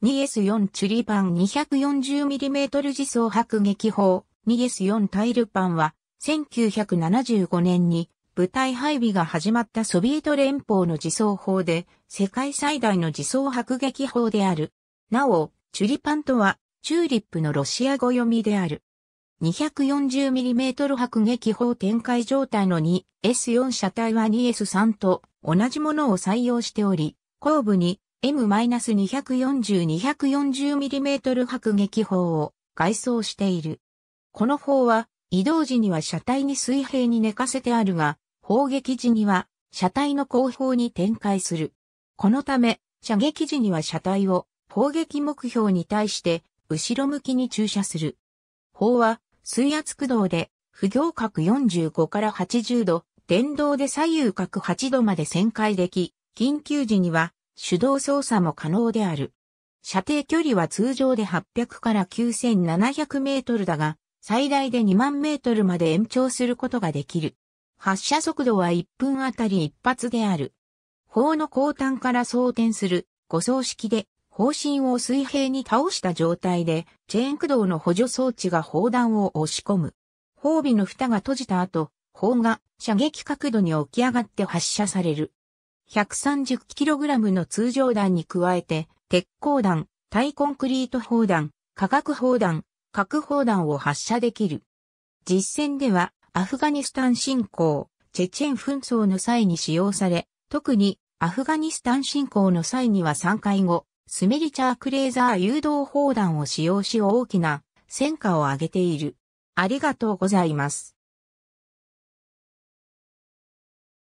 2S4 チュリパン 240mm 自走迫撃砲 2S4 タイルパンは1975年に部隊配備が始まったソビエト連邦の自走砲で世界最大の自走迫撃砲である。なお、チュリパンとはチューリップのロシア語読みである。240mm 迫撃砲展開状態の 2S4 車体は 2S3 と同じものを採用しており、後部に M-240-240mm 迫撃砲を外装している。この砲は移動時には車体に水平に寝かせてあるが、砲撃時には車体の後方に展開する。このため、射撃時には車体を砲撃目標に対して後ろ向きに駐車する。砲は水圧駆動で不行角45から80度、電動で左右角8度まで旋回でき、緊急時には手動操作も可能である。射程距離は通常で800から9700メートルだが、最大で2万メートルまで延長することができる。発射速度は1分あたり1発である。砲の後端から装填する誤層式で砲身を水平に倒した状態でチェーン駆動の補助装置が砲弾を押し込む。砲尾の蓋が閉じた後、砲が射撃角度に起き上がって発射される。130kg の通常弾に加えて、鉄鋼弾、対コンクリート砲弾、化学砲弾、核砲弾を発射できる。実戦では、アフガニスタン侵攻、チェチェン紛争の際に使用され、特にアフガニスタン侵攻の際には3回後、スメリチャークレーザー誘導砲弾を使用し大きな戦果を上げている。ありがとうございます。